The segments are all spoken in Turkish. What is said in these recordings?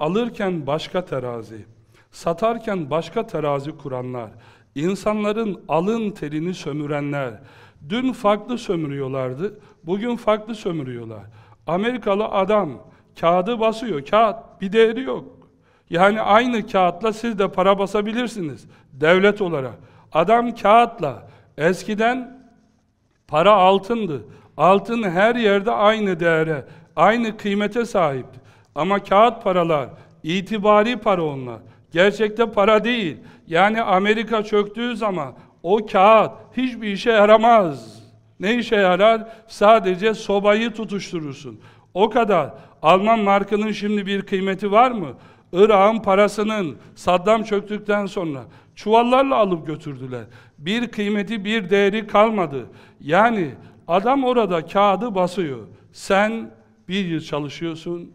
alırken başka terazi, satarken başka terazi kuranlar, insanların alın terini sömürenler, dün farklı sömürüyorlardı, bugün farklı sömürüyorlar. Amerikalı adam kağıdı basıyor, kağıt bir değeri yok. Yani aynı kağıtla siz de para basabilirsiniz devlet olarak. Adam kağıtla eskiden para altındı. Altın her yerde aynı değere, aynı kıymete sahipti. Ama kağıt paralar, itibari para onlar. Gerçekte para değil. Yani Amerika çöktüğü zaman o kağıt hiçbir işe yaramaz. Ne işe yarar? Sadece sobayı tutuşturursun. O kadar. Alman markanın şimdi bir kıymeti var mı? Irak'ın parasının Saddam çöktükten sonra çuvallarla alıp götürdüler. Bir kıymeti, bir değeri kalmadı. Yani adam orada kağıdı basıyor. Sen bir yıl çalışıyorsun,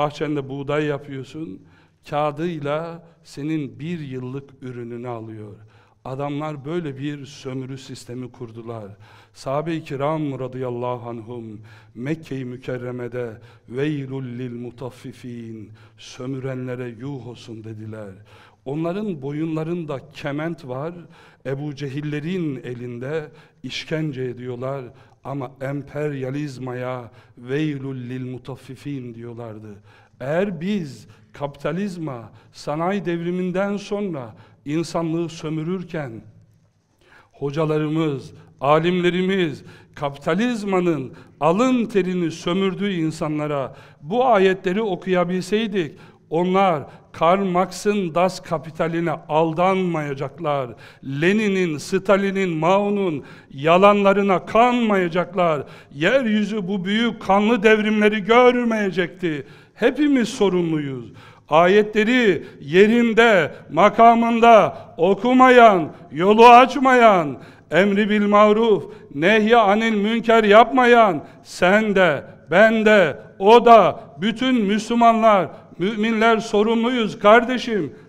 Bahçende buğday yapıyorsun. Kağıdıyla senin bir yıllık ürününü alıyor. Adamlar böyle bir sömürü sistemi kurdular. Sahabe-i kiram radıyallahu anhum Mekke-i mükerremede veylul lil mutaffifin sömürenlere yuh olsun dediler. Onların boyunlarında kement var, Ebu Cehillerin elinde işkence ediyorlar ama emperyalizmaya veylul lil mutaffifin diyorlardı. Eğer biz kapitalizma, sanayi devriminden sonra insanlığı sömürürken hocalarımız, alimlerimiz kapitalizmanın alın terini sömürdüğü insanlara bu ayetleri okuyabilseydik onlar Karl Marx'ın Das Kapital'ine aldanmayacaklar. Lenin'in, Stalin'in, Mao'nun yalanlarına kanmayacaklar. Yeryüzü bu büyük kanlı devrimleri görmeyecekti. Hepimiz sorumluyuz ayetleri yerinde, makamında okumayan, yolu açmayan, emri bil maruf, nehy anil münker yapmayan sen de, ben de, o da bütün Müslümanlar, müminler sorumluyuz kardeşim.